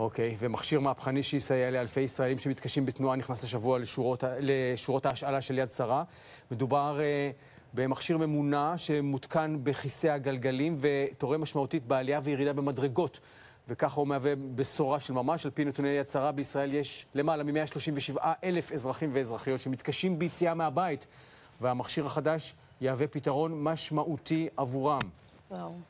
אוקיי, okay, ומכשיר מהפכני שיסייע לאלפי ישראלים שמתקשים בתנועה נכנס השבוע לשורות, לשורות ההשאלה של יד שרה. מדובר uh, במכשיר ממונע שמותקן בכיסא הגלגלים ותורם משמעותית בעלייה וירידה במדרגות. וככה הוא מהווה בשורה של ממש. על פי נתוני יד שרה, בישראל יש למעלה מ-137 אלף אזרחים ואזרחיות שמתקשים ביציאה מהבית, והמכשיר החדש יהווה פתרון משמעותי עבורם. וואו.